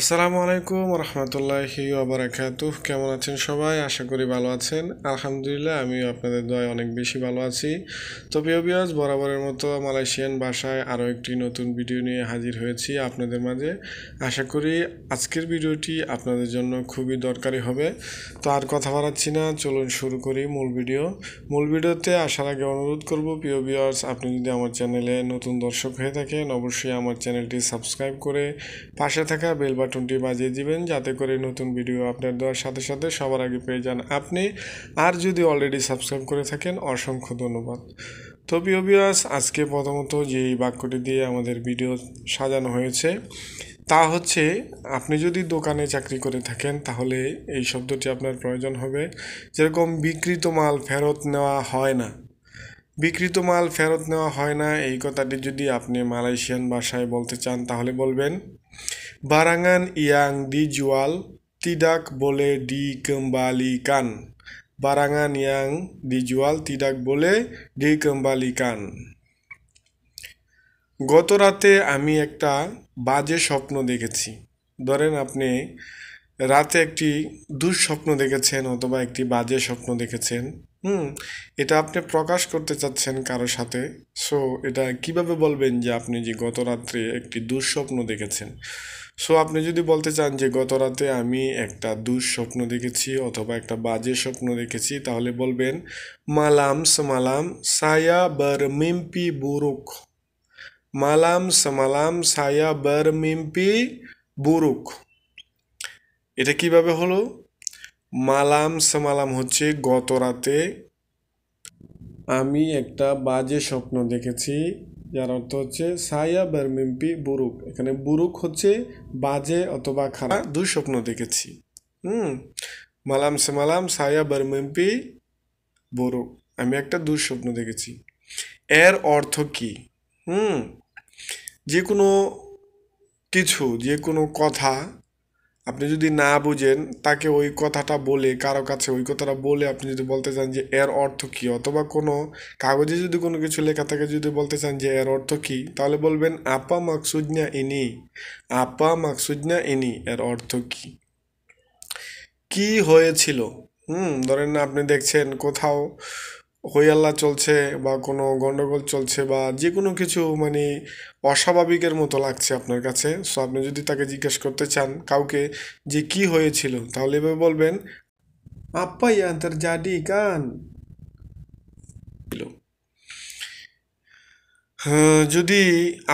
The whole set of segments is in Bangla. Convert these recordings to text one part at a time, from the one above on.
আসসালামু আলাইকুম রহমতুল্লাহি আবরাকাত কেমন আছেন সবাই আশা করি ভালো আছেন আলহামদুলিল্লাহ আমি আপনাদের দয় অনেক বেশি ভালো আছি তো বিয়াজ বরাবরের মতো মালয়েশিয়ান ভাষায় আরও একটি নতুন ভিডিও নিয়ে হাজির হয়েছি আপনাদের মাঝে আশা করি আজকের ভিডিওটি আপনাদের জন্য খুবই দরকারি হবে তো আর কথা বাড়াচ্ছি না চলুন শুরু করি মূল ভিডিও মূল ভিডিওতে আসার আগে অনুরোধ করব প্রিয় বিয়ার্স আপনি যদি আমার চ্যানেলে নতুন দর্শক হয়ে থাকেন অবশ্যই আমার চ্যানেলটি সাবস্ক্রাইব করে পাশে থাকা বেল বাটনটি বাজিয়ে দিবেন যাতে করে নতুন ভিডিও আপনার দেওয়ার সাথে সাথে সবার আগে পেয়ে যান আপনি আর যদি অলরেডি সাবস্ক্রাইব করে থাকেন অসংখ্য ধন্যবাদ তো প্রিয় বিয়াস আজকে প্রথমত যে বাক্যটি দিয়ে আমাদের ভিডিও সাজানো হয়েছে তা হচ্ছে আপনি যদি দোকানে চাকরি করে থাকেন তাহলে এই শব্দটি আপনার প্রয়োজন হবে যেরকম বিকৃত মাল ফেরত নেওয়া হয় না বিকৃত মাল ফেরত নেওয়া হয় না এই কথাটি যদি আপনি মালয়েশিয়ান ভাষায় বলতে চান তাহলে বলবেন Barangan yang dijual tidak boleh dikembalikan. Barangan yang dijual tidak boleh dikembalikan. গত রাতে আমি একটা বাজে স্বপ্ন দেখেছি ধরেন আপনি রাতে একটি দুঃস্বপ্ন দেখেছেন অথবা একটি বাজে স্বপ্ন দেখেছেন হুম এটা আপনি প্রকাশ করতে চাচ্ছেন কারো সাথে সো এটা কিভাবে বলবেন যে আপনি যে গত রাত্রে একটি দুঃস্বপ্ন দেখেছেন সো আপনি যদি বলতে চান যে গত রাতে আমি একটা দুঃস্বপ্ন দেখেছি অথবা একটা বাজে স্বপ্ন দেখেছি তাহলে বলবেন মালাম সমালাম সায়া বার মিম্পি বুরুক মালাম সমালাম সায়া বার মিম্পি বুরুক এটা কিভাবে হলো মালাম সামালাম হচ্ছে গত রাতে আমি একটা বাজে স্বপ্ন দেখেছি যার অর্থ হচ্ছে সায়া বারমিম্পি বুরুক এখানে বুরুক হচ্ছে বাজে অথবা খারাপ দুঃস্বপ্ন দেখেছি হুম মালাম সামালাম সায়া বারমিম্পি বুরুক আমি একটা দুঃস্বপ্ন দেখেছি এর অর্থ কি হুম যে কোনো কিছু যে কোনো কথা আপনি যদি না বুঝেন তাকে ওই কথাটা বলে কারো কাছে ওই কথাটা বলে আপনি যদি বলতে চান যে এর অর্থ কী অথবা কোনো কাগজে যদি কোনো কিছু লেখা থাকে যদি বলতে চান যে এর অর্থ কী তাহলে বলবেন আপা মাকসুজনা ইনি আপা মাকসুজনা ইনি এর অর্থ কী কী হয়েছিল হুম ধরেন না আপনি দেখছেন কোথাও হইয়াল্লা চলছে বা কোনো গণ্ডগোল চলছে বা যে কোনো কিছু মানে অস্বাভাবিকের মতো লাগছে আপনার কাছে সো আপনি যদি তাকে জিজ্ঞেস করতে চান কাউকে যে কি হয়েছিল তাহলে এভাবে বলবেন আপ্পাই আন্তর জাডি কান হ্যাঁ, যদি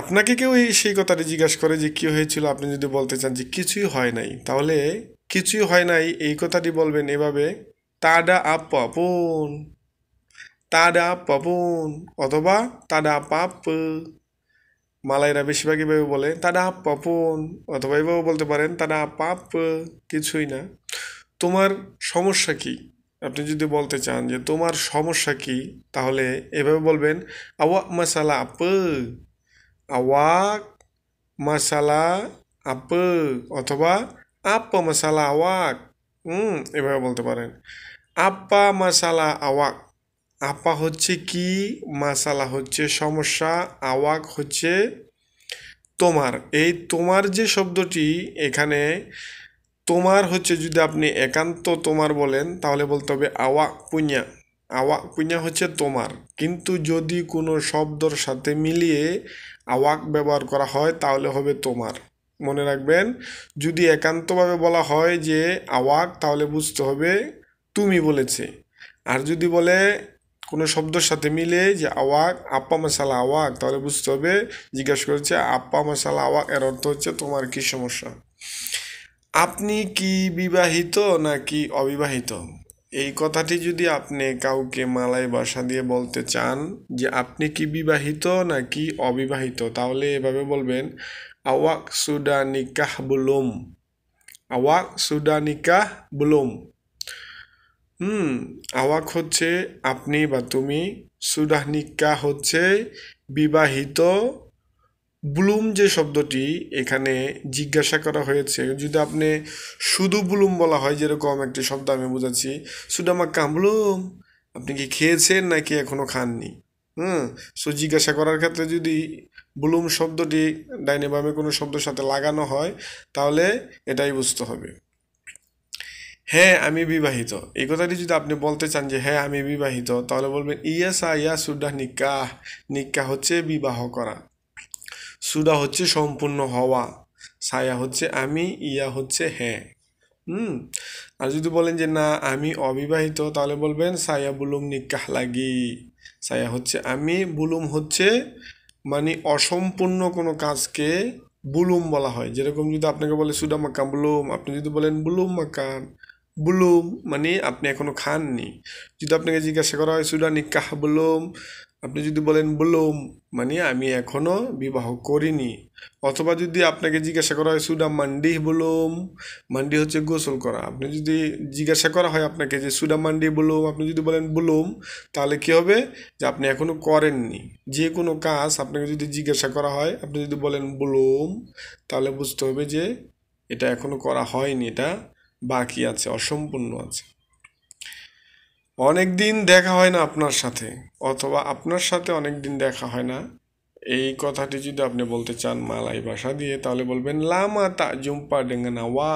আপনাকে কেউ সেই কথাটা জিজ্ঞাসা করে যে কী হয়েছিল আপনি যদি বলতে চান যে কিছুই হয় নাই তাহলে কিছুই হয় নাই এই কথাটি বলবেন এভাবে তাডা আপ্পা পোন তাডা পাপুন অথবা তাডা পাপ মালাইরা বেশিরভাগ এভাবে বলে তাডা পাপন অথবা এভাবে বলতে পারেন তাডা পাপ কিছুই না তোমার সমস্যা কি আপনি যদি বলতে চান যে তোমার সমস্যা কি তাহলে এভাবে বলবেন আওয়া মশালা আপ আওয়াক মশালা আপ অথবা আপ মশালা আওয়াক হুম এভাবে বলতে পারেন আপা মশালা আওয়াক আপা হচ্ছে কি মাসালা হচ্ছে সমস্যা আওয়াক হচ্ছে তোমার এই তোমার যে শব্দটি এখানে তোমার হচ্ছে যদি আপনি একান্ত তোমার বলেন তাহলে বলতে হবে আওয়া পুঁয়া আওয়াক পুঁয়া হচ্ছে তোমার কিন্তু যদি কোনো শব্দর সাথে মিলিয়ে আওয়াক ব্যবহার করা হয় তাহলে হবে তোমার মনে রাখবেন যদি একান্তভাবে বলা হয় যে আওয়াক তাহলে বুঝতে হবে তুমি বলেছে আর যদি বলে কোনো শব্দর সাথে মিলে যে আওয়াক আপা মশালা আওয়াক তাহলে বুঝতে হবে জিজ্ঞাসা করছে আপা মশালা আওয়াক এর অর্থ হচ্ছে তোমার কি সমস্যা আপনি কি বিবাহিত নাকি অবিবাহিত এই কথাটি যদি আপনি কাউকে মালাই বাসা দিয়ে বলতে চান যে আপনি কি বিবাহিত নাকি অবিবাহিত তাহলে এভাবে বলবেন আওয়াক সুডা নিকাহ বুলুম আওয়াক সুডা নিকাহ বুলুম হুম আওয়াক হচ্ছে আপনি বা তুমি সুডাহনিকা হচ্ছে বিবাহিত ব্লুম যে শব্দটি এখানে জিজ্ঞাসা করা হয়েছে যদি আপনি শুধু ব্লুম বলা হয় যেরকম একটি শব্দ আমি বুঝাচ্ছি সুডামাক্কা ব্লুম আপনি কি খেয়েছেন নাকি এখনও খাননি হুম সো জিজ্ঞাসা করার ক্ষেত্রে যদি ব্লুম শব্দটি ডাইনে বামে কোনো শব্দের সাথে লাগানো হয় তাহলে এটাই বুঝতে হবে হ্যাঁ আমি বিবাহিত এই কথাটি যদি আপনি বলতে চান যে হ্যাঁ আমি বিবাহিত তাহলে বলবেন ইয়াসা ইয়া সুডা নিকাহ নিকাহ হচ্ছে বিবাহ করা সুডা হচ্ছে সম্পূর্ণ হওয়া সায়া হচ্ছে আমি ইয়া হচ্ছে হ্যাঁ হুম আর যদি বলেন যে না আমি অবিবাহিত তাহলে বলবেন সায়া বুলুম নিকাহ লাগি সায়া হচ্ছে আমি বুলুম হচ্ছে মানে অসম্পূর্ণ কোনো কাজকে বুলুম বলা হয় যেরকম যদি আপনাকে বলে সুডা মাকাম বুলুম আপনি যদি বলেন বুলুম মাকাম বুলুম মানে আপনি এখনও খাননি যদি আপনাকে জিজ্ঞাসা করা হয় সুডা নিকাহ বুলুম আপনি যদি বলেন বুলুম মানে আমি এখনও বিবাহ করিনি অথবা যদি আপনাকে জিজ্ঞাসা করা হয় সুডা মান্ডি বুলুম মান্ডি হচ্ছে গোসল করা আপনি যদি জিজ্ঞাসা করা হয় আপনাকে যে সুডা মান্ডি বুলুম আপনি যদি বলেন বুলুম তাহলে কি হবে যে আপনি এখনও করেননি যে কোনো কাজ আপনাকে যদি জিজ্ঞাসা করা হয় আপনি যদি বলেন বুলুম তাহলে বুঝতে হবে যে এটা এখনও করা হয়নি এটা বাকি আছে অসম্পূর্ণ আছে অনেক দিন দেখা হয় না আপনার সাথে অথবা আপনার সাথে অনেক দিন দেখা হয় না এই কথাটি যদি আপনি বলতে চান মালাই ভাষা দিয়ে তাহলে বলবেন লামা তা জুম্পা ডেঙ্গানা ওয়া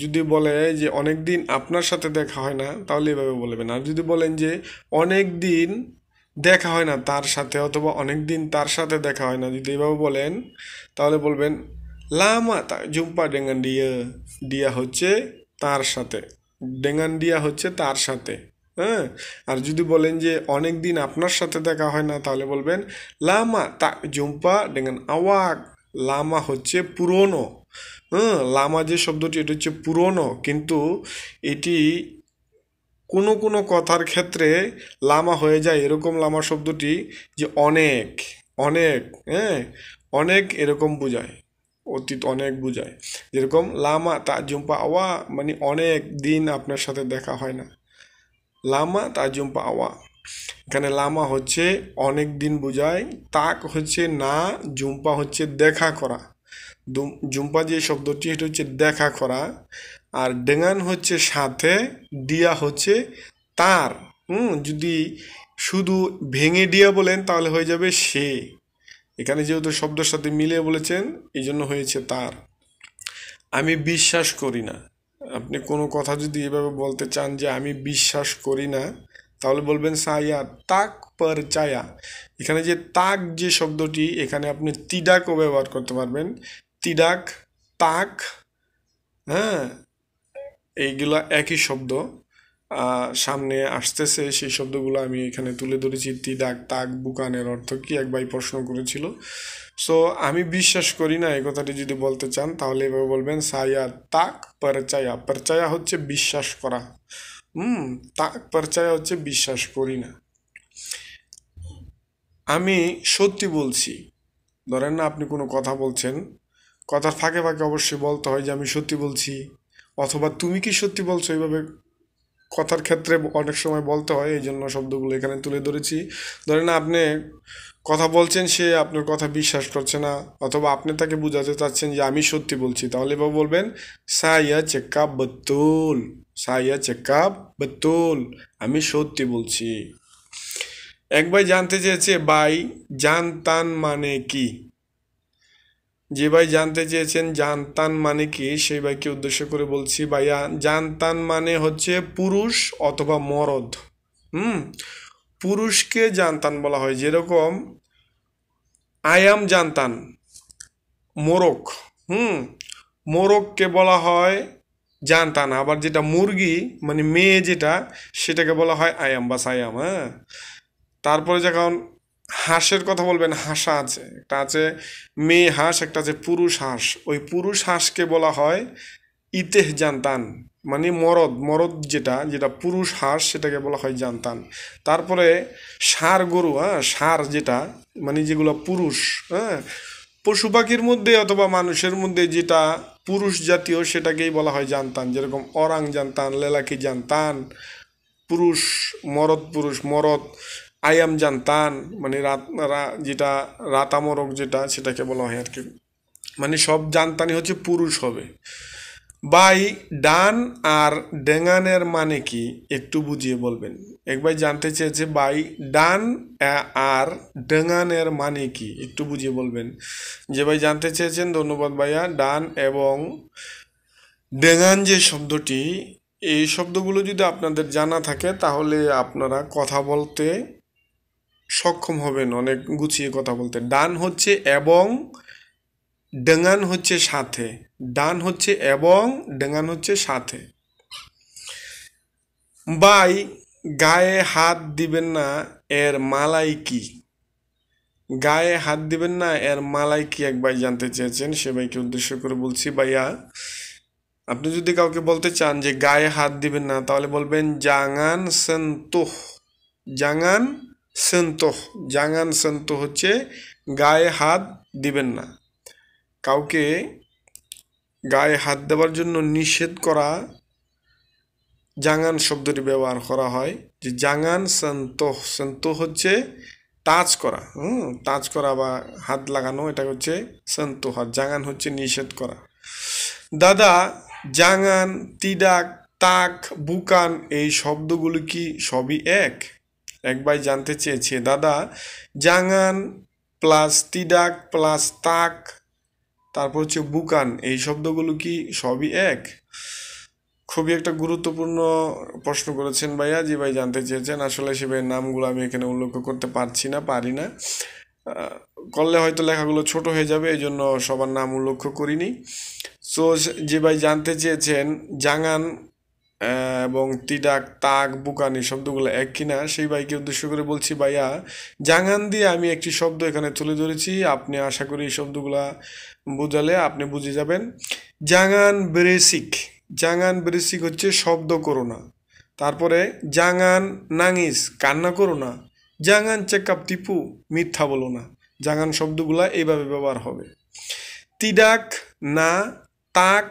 যদি বলে যে অনেক দিন আপনার সাথে দেখা হয় না তাহলে এভাবে বলবেন আর যদি বলেন যে অনেক দিন দেখা হয় না তার সাথে অথবা অনেক দিন তার সাথে দেখা হয় না যদি এভাবে বলেন তাহলে বলবেন lama tak jumpa dengan dia dia হচ্ছে তার সাথে ডেঙ্গান দিয়া হচ্ছে তার সাথে হ্যাঁ আর যদি বলেন যে অনেক দিন আপনার সাথে দেখা হয় না তাহলে বলবেন লামা তা জুম্পা ডেঙ্গান আওয়াক লামা হচ্ছে পুরনো হ্যাঁ লামা যে শব্দটি এটা হচ্ছে পুরনো কিন্তু এটি কোনো কোনো কথার ক্ষেত্রে লামা হয়ে যায় এরকম লামা শব্দটি যে অনেক অনেক হ্যাঁ অনেক এরকম বোঝায় অতীত অনেক বোঝায় যেরকম লামা তা জুম্পা আওয়া মানে অনেক দিন আপনার সাথে দেখা হয় না লামা তা জুম্পা আওয়া এখানে লামা হচ্ছে অনেক দিন বোঝায় তাক হচ্ছে না জুম্পা হচ্ছে দেখা করা জুম্পা যে শব্দটি এটা হচ্ছে দেখা করা আর ডেঙ্গান হচ্ছে সাথে দিয়া হচ্ছে তার হুম যদি শুধু ভেঙে দিয়া বলেন তাহলে হয়ে যাবে সে এখানে যেহেতু শব্দের সাথে মিলে বলেছেন এই জন্য হয়েছে তার আমি বিশ্বাস করি না আপনি কোনো কথা যদি এভাবে বলতে চান যে আমি বিশ্বাস করি না তাহলে বলবেন সায়া তাক পর চায়া এখানে যে তাক যে শব্দটি এখানে আপনি তিডাকও ব্যবহার করতে পারবেন তিডাক তাক হ্যাঁ এইগুলা একই শব্দ সামনে আসতেছে সেই শব্দগুলো আমি এখানে তুলে ধরেছি তি তিদাক তাক বুকানের অর্থ কি এক ভাই প্রশ্ন করেছিল সো আমি বিশ্বাস করি না এই কথাটি যদি বলতে চান তাহলে এভাবে বলবেন সায়া তাক পরচায়া পরচায়া হচ্ছে বিশ্বাস করা হুম তাক পরচায়া হচ্ছে বিশ্বাস করি না আমি সত্যি বলছি ধরেন না আপনি কোনো কথা বলছেন কথার ফাঁকে ফাঁকে অবশ্যই বলতে হয় যে আমি সত্যি বলছি অথবা তুমি কি সত্যি বলছো এইভাবে কথার ক্ষেত্রে অনেক সময় বলতে হয় এই জন্য শব্দগুলো এখানে তুলে ধরেছি ধরেন আপনি কথা বলছেন সে আপনার কথা বিশ্বাস করছে না অথবা আপনি তাকে বোঝাতে চাচ্ছেন যে আমি সত্যি বলছি তাহলে বা বলবেন সাইয়া চেকআপ বতুল সাইয়া চেকআপ বতুল আমি সত্যি বলছি এক ভাই জানতে চেয়েছে বাই জানতান মানে কি যে ভাই জানতে চেয়েছেন জানতান মানে কি সেই ভাইকে উদ্দেশ্য করে বলছি ভাইয়া জানতান মানে হচ্ছে পুরুষ অথবা মরদ হুম পুরুষকে জানতান বলা হয় যেরকম আয়াম জানতান মোরক হুম মোরককে বলা হয় জানতান আবার যেটা মুরগি মানে মেয়ে যেটা সেটাকে বলা হয় আয়াম বা সায়াম হ্যাঁ তারপরে যখন হাঁসের কথা বলবেন হাঁসা আছে একটা আছে মেয়ে হাঁস একটা আছে পুরুষ হাঁস ওই পুরুষ হাঁসকে বলা হয় ইতেহ জানতান মানে মরদ মরদ যেটা যেটা পুরুষ হাঁস সেটাকে বলা হয় জানতান তারপরে সার গরু হ্যাঁ সার যেটা মানে যেগুলো পুরুষ হ্যাঁ পশু পাখির মধ্যে অথবা মানুষের মধ্যে যেটা পুরুষ জাতীয় সেটাকেই বলা হয় জানতান যেরকম অরাং জানতান লেলাকি জানতান পুরুষ মরদ পুরুষ মরদ আয়াম জানতান মানে রাত যেটা রাতামরক যেটা সেটাকে বলা হয় আর কি মানে সব জানতানি হচ্ছে পুরুষ হবে বাই ডান আর ডেঙ্গানের মানে কি একটু বুঝিয়ে বলবেন এক ভাই জানতে চেয়েছে বাই ডান আর ডেঙ্গানের মানে কি একটু বুঝিয়ে বলবেন যে ভাই জানতে চেয়েছেন ধন্যবাদ ভাইয়া ডান এবং ডেঙ্গান যে শব্দটি এই শব্দগুলো যদি আপনাদের জানা থাকে তাহলে আপনারা কথা বলতে সক্ষম হবেন অনেক গুছিয়ে কথা বলতে ডান হচ্ছে এবং ডেঙ্গান হচ্ছে সাথে ডান হচ্ছে এবং ডেঙ্গান হচ্ছে সাথে বাই গায়ে হাত দিবেন না এর মালাই কি গায়ে হাত দিবেন না এর মালাই কি এক ভাই জানতে চেয়েছেন সে ভাইকে উদ্দেশ্য করে বলছি ভাইয়া আপনি যদি কাউকে বলতে চান যে গায়ে হাত দিবেন না তাহলে বলবেন জাঙান সেন্তুহ জাঙান সন্তোহ জাঙান সন্তো হচ্ছে গায়ে হাত দিবেন না কাউকে গায়ে হাত দেওয়ার জন্য নিষেধ করা জাঙান শব্দটি ব্যবহার করা হয় যে জাঙান সন্তোহ সন্তো হচ্ছে তাজ করা হুম তাজ করা বা হাত লাগানো এটা হচ্ছে সন্তো হাত জাঙান হচ্ছে নিষেধ করা দাদা জাঙান তিডাক তাক বুকান এই শব্দগুলো কি সবই এক এক ভাই জানতে চেয়েছে দাদা জাঙান প্লাস তিডাক প্লাস তাক তারপর হচ্ছে বুকান এই শব্দগুলো কি সবই এক খুবই একটা গুরুত্বপূর্ণ প্রশ্ন করেছেন ভাইয়া যে ভাই জানতে চেয়েছেন আসলে সে নামগুলো আমি এখানে উল্লেখ করতে পারছি না পারি না করলে হয়তো লেখাগুলো ছোট হয়ে যাবে এই জন্য সবার নাম উল্লেখ করিনি সো যে ভাই জানতে চেয়েছেন জাঙান এবং তিডাক তাক বুকান এই শব্দগুলো এক কিনা সেই ভাইকে উদ্দেশ্য করে বলছি ভাইয়া জাঙ্গান দিয়ে আমি একটি শব্দ এখানে তুলে ধরেছি আপনি আশা করি এই শব্দগুলা বোঝালে আপনি বুঝে যাবেন জাঙ্গান ব্রেসিক জাঙ্গান ব্রেসিক হচ্ছে শব্দ না তারপরে জাঙ্গান নাঙিস কান্না করো না জাঙ্গান চেকআপ টিপু মিথ্যা বলো না জাঙ্গান শব্দগুলা এইভাবে ব্যবহার হবে তিডাক না তাক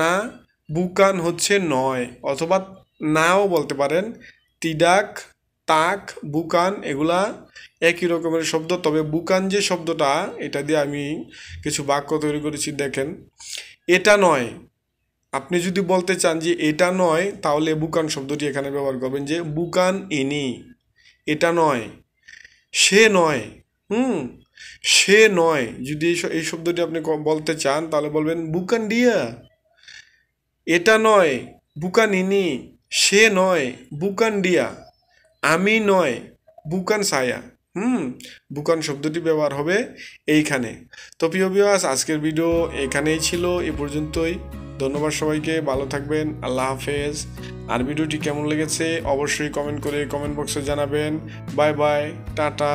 না বুকান হচ্ছে নয় অথবা নাও বলতে পারেন তিডাক তাক বুকান এগুলা একই রকমের শব্দ তবে বুকান যে শব্দটা এটা দিয়ে আমি কিছু বাক্য তৈরি করেছি দেখেন এটা নয় আপনি যদি বলতে চান যে এটা নয় তাহলে বুকান শব্দটি এখানে ব্যবহার করবেন যে বুকান এনি এটা নয় সে নয় হুম সে নয় যদি এই শব্দটি আপনি বলতে চান তাহলে বলবেন বুকান ডিয়া এটা নয় বুকানিনি সে নয় বুকান ডিয়া আমি নয় বুকান সায়া হুম বুকান শব্দটি ব্যবহার হবে এইখানে তো প্রিয় বিবাস আজকের ভিডিও এখানেই ছিল এ পর্যন্তই ধন্যবাদ সবাইকে ভালো থাকবেন আল্লাহ হাফেজ আর ভিডিওটি কেমন লেগেছে অবশ্যই কমেন্ট করে কমেন্ট বক্সে জানাবেন বাই বাই টাটা